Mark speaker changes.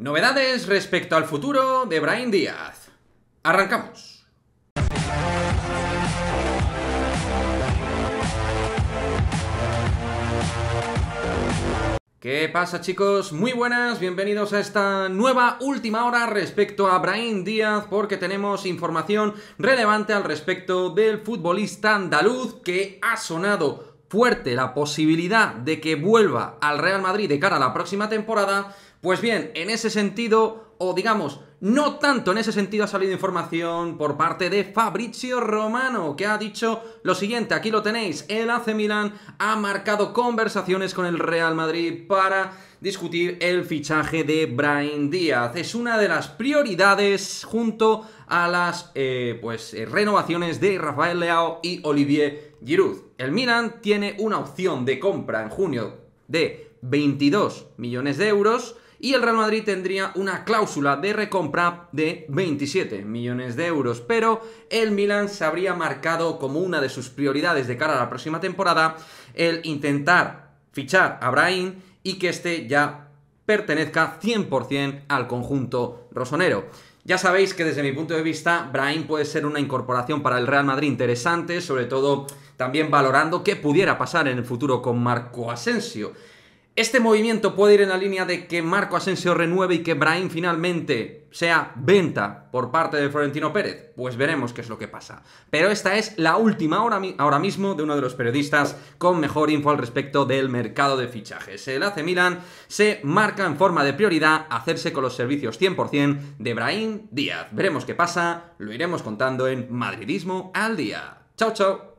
Speaker 1: Novedades respecto al futuro de Brian Díaz. Arrancamos. ¿Qué pasa chicos? Muy buenas, bienvenidos a esta nueva última hora respecto a Brahim Díaz porque tenemos información relevante al respecto del futbolista andaluz que ha sonado fuerte la posibilidad de que vuelva al Real Madrid de cara a la próxima temporada pues bien, en ese sentido, o digamos, no tanto en ese sentido ha salido información por parte de Fabrizio Romano, que ha dicho lo siguiente, aquí lo tenéis, el AC Milan ha marcado conversaciones con el Real Madrid para discutir el fichaje de Brian Díaz. Es una de las prioridades junto a las eh, pues, eh, renovaciones de Rafael Leao y Olivier Giroud. El Milan tiene una opción de compra en junio de 22 millones de euros y el Real Madrid tendría una cláusula de recompra de 27 millones de euros, pero el Milan se habría marcado como una de sus prioridades de cara a la próxima temporada el intentar fichar a Brahim y que este ya pertenezca 100% al conjunto rosonero. Ya sabéis que desde mi punto de vista, Brahim puede ser una incorporación para el Real Madrid interesante, sobre todo también valorando qué pudiera pasar en el futuro con Marco Asensio. Este movimiento puede ir en la línea de que Marco Asensio renueve y que Brahim finalmente sea venta por parte de Florentino Pérez. Pues veremos qué es lo que pasa. Pero esta es la última ahora mismo de uno de los periodistas con mejor info al respecto del mercado de fichajes. El hace Milan se marca en forma de prioridad hacerse con los servicios 100% de Brahim Díaz. Veremos qué pasa, lo iremos contando en Madridismo al día. Chao, chao.